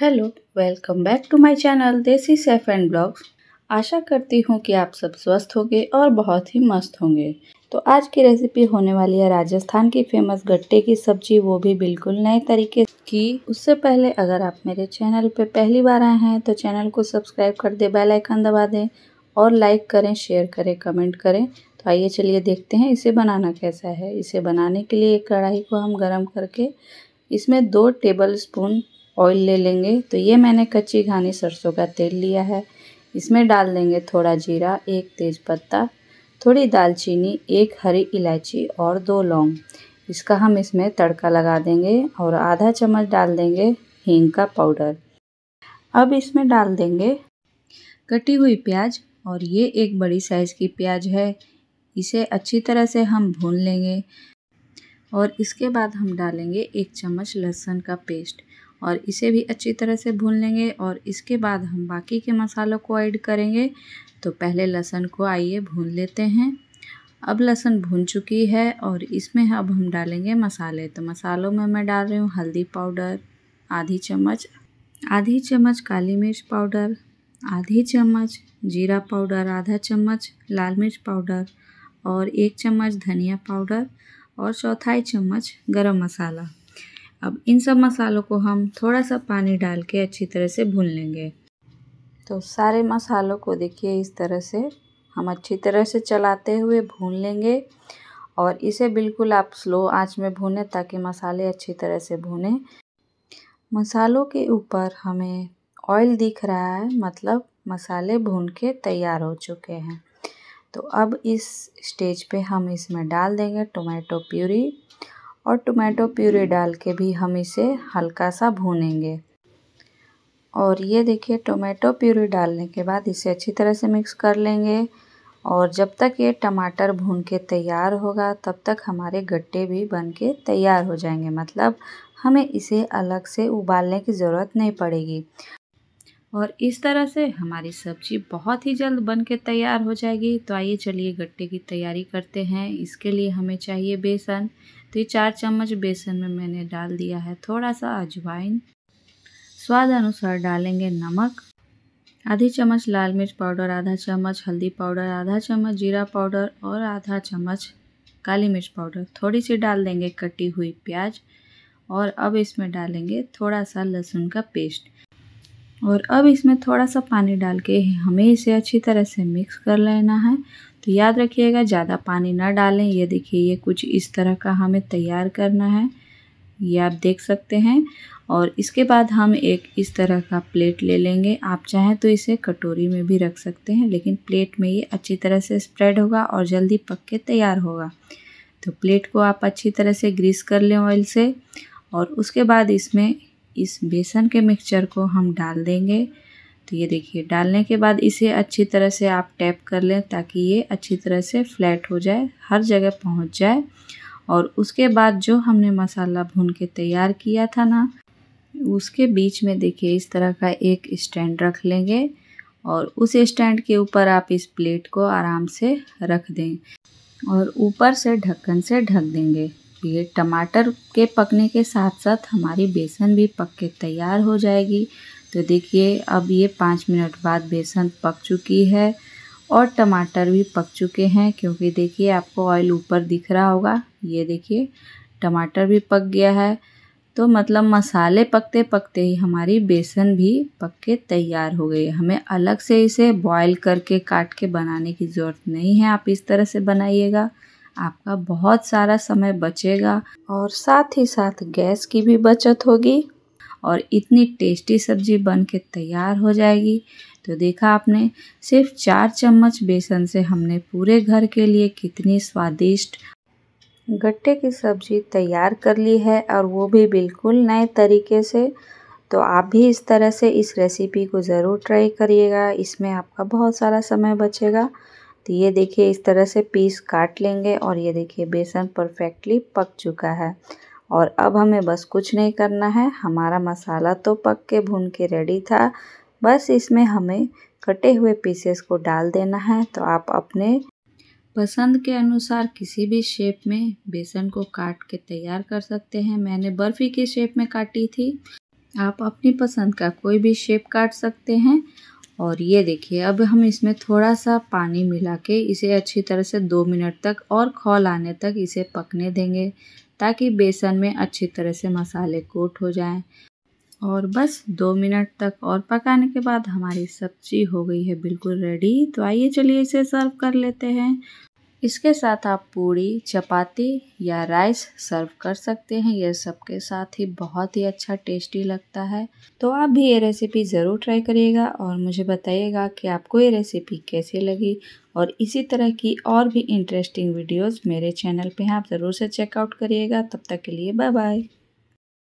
hello welcome back to my channel Desi chef and blogs आशा करती हूँ कि आप सब स्वस्थ होंगे और बहुत ही मस्त होंगे तो आज की रेसिपी होने वाली है राजस्थान की फेमस गट्टे की सब्जी वो भी बिल्कुल नए तरीके की उससे पहले अगर आप मेरे चैनल पे पहली बार आए हैं तो चैनल को सब्सक्राइब कर दें बेलाइकन दबा दें और लाइक करें शेयर करें कमेंट करें तो आइए चलिए देखते हैं इसे बनाना कैसा है इसे बनाने के लिए एक कढ़ाई को हम गर्म करके इसमें दो टेबल स्पून ऑयल ले लेंगे तो ये मैंने कच्ची घानी सरसों का तेल लिया है इसमें डाल देंगे थोड़ा जीरा एक तेज पत्ता थोड़ी दालचीनी एक हरी इलायची और दो लौंग इसका हम इसमें तड़का लगा देंगे और आधा चम्मच डाल देंगे हींग का पाउडर अब इसमें डाल देंगे कटी हुई प्याज और ये एक बड़ी साइज़ की प्याज है इसे अच्छी तरह से हम भून लेंगे और इसके बाद हम डालेंगे एक चम्मच लहसुन का पेस्ट और इसे भी अच्छी तरह से भून लेंगे और इसके बाद हम बाकी के मसालों को ऐड करेंगे तो पहले लहसुन को आइए भून लेते हैं अब लहसुन भून चुकी है और इसमें अब हम डालेंगे मसाले तो मसालों में मैं डाल रही हूँ हल्दी पाउडर आधी चम्मच आधी चम्मच काली मिर्च पाउडर आधी चम्मच जीरा पाउडर आधा चम्मच लाल मिर्च पाउडर और एक चम्मच धनिया पाउडर और चौथाई चम्मच गरम मसाला अब इन सब मसालों को हम थोड़ा सा पानी डाल के अच्छी तरह से भून लेंगे तो सारे मसालों को देखिए इस तरह से हम अच्छी तरह से चलाते हुए भून लेंगे और इसे बिल्कुल आप स्लो आंच में भूनें ताकि मसाले अच्छी तरह से भूनें मसालों के ऊपर हमें ऑयल दिख रहा है मतलब मसाले भून के तैयार हो चुके हैं तो अब इस स्टेज पे हम इसमें डाल देंगे टोमेटो प्यूरी और टोमेटो प्यूरी डाल के भी हम इसे हल्का सा भूनेंगे और ये देखिए टोमेटो प्यूरी डालने के बाद इसे अच्छी तरह से मिक्स कर लेंगे और जब तक ये टमाटर भून के तैयार होगा तब तक हमारे गट्टे भी बन के तैयार हो जाएंगे मतलब हमें इसे अलग से उबालने की ज़रूरत नहीं पड़ेगी और इस तरह से हमारी सब्जी बहुत ही जल्द बन के तैयार हो जाएगी तो आइए चलिए गट्टे की तैयारी करते हैं इसके लिए हमें चाहिए बेसन तो ये चार चम्मच बेसन में मैंने डाल दिया है थोड़ा सा अजवाइन स्वाद अनुसार डालेंगे नमक आधी चम्मच लाल मिर्च पाउडर आधा चम्मच हल्दी पाउडर आधा चम्मच जीरा पाउडर और आधा चम्मच काली मिर्च पाउडर थोड़ी सी डाल देंगे कटी हुई प्याज और अब इसमें डालेंगे थोड़ा सा लहसुन का पेस्ट और अब इसमें थोड़ा सा पानी डाल के हमें इसे अच्छी तरह से मिक्स कर लेना है तो याद रखिएगा ज़्यादा पानी ना डालें ये देखिए ये कुछ इस तरह का हमें तैयार करना है ये आप देख सकते हैं और इसके बाद हम एक इस तरह का प्लेट ले लेंगे आप चाहें तो इसे कटोरी में भी रख सकते हैं लेकिन प्लेट में ये अच्छी तरह से स्प्रेड होगा और जल्दी पक के तैयार होगा तो प्लेट को आप अच्छी तरह से ग्रीस कर लें ऑयल से और उसके बाद इसमें इस बेसन के मिक्सचर को हम डाल देंगे तो ये देखिए डालने के बाद इसे अच्छी तरह से आप टैप कर लें ताकि ये अच्छी तरह से फ्लैट हो जाए हर जगह पहुंच जाए और उसके बाद जो हमने मसाला भून के तैयार किया था ना उसके बीच में देखिए इस तरह का एक स्टैंड रख लेंगे और उस स्टैंड के ऊपर आप इस प्लेट को आराम से रख दें और ऊपर से ढक्कन से ढक देंगे देखिए टमाटर के पकने के साथ साथ हमारी बेसन भी पक के तैयार हो जाएगी तो देखिए अब ये पाँच मिनट बाद बेसन पक चुकी है और टमाटर भी पक चुके हैं क्योंकि देखिए आपको ऑयल ऊपर दिख रहा होगा ये देखिए टमाटर भी पक गया है तो मतलब मसाले पकते पकते ही हमारी बेसन भी पक के तैयार हो गई हमें अलग से इसे बॉईल करके काट के बनाने की ज़रूरत नहीं है आप इस तरह से बनाइएगा आपका बहुत सारा समय बचेगा और साथ ही साथ गैस की भी बचत होगी और इतनी टेस्टी सब्जी बन के तैयार हो जाएगी तो देखा आपने सिर्फ चार चम्मच बेसन से हमने पूरे घर के लिए कितनी स्वादिष्ट गट्टे की सब्जी तैयार कर ली है और वो भी बिल्कुल नए तरीके से तो आप भी इस तरह से इस रेसिपी को ज़रूर ट्राई करिएगा इसमें आपका बहुत सारा समय बचेगा तो ये देखिए इस तरह से पीस काट लेंगे और ये देखिए बेसन परफेक्टली पक चुका है और अब हमें बस कुछ नहीं करना है हमारा मसाला तो पक के भून के रेडी था बस इसमें हमें कटे हुए पीसेस को डाल देना है तो आप अपने पसंद के अनुसार किसी भी शेप में बेसन को काट के तैयार कर सकते हैं मैंने बर्फ़ी के शेप में काटी थी आप अपनी पसंद का कोई भी शेप काट सकते हैं और ये देखिए अब हम इसमें थोड़ा सा पानी मिला के इसे अच्छी तरह से दो मिनट तक और खोल आने तक इसे पकने देंगे ताकि बेसन में अच्छी तरह से मसाले कोट हो जाएं और बस दो मिनट तक और पकाने के बाद हमारी सब्जी हो गई है बिल्कुल रेडी तो आइए चलिए इसे सर्व कर लेते हैं इसके साथ आप पूड़ी चपाती या राइस सर्व कर सकते हैं यह सबके साथ ही बहुत ही अच्छा टेस्टी लगता है तो आप भी ये रेसिपी ज़रूर ट्राई करिएगा और मुझे बताइएगा कि आपको ये रेसिपी कैसी लगी और इसी तरह की और भी इंटरेस्टिंग वीडियोस मेरे चैनल पे हैं आप ज़रूर से चेकआउट करिएगा तब तक के लिए बाय बाय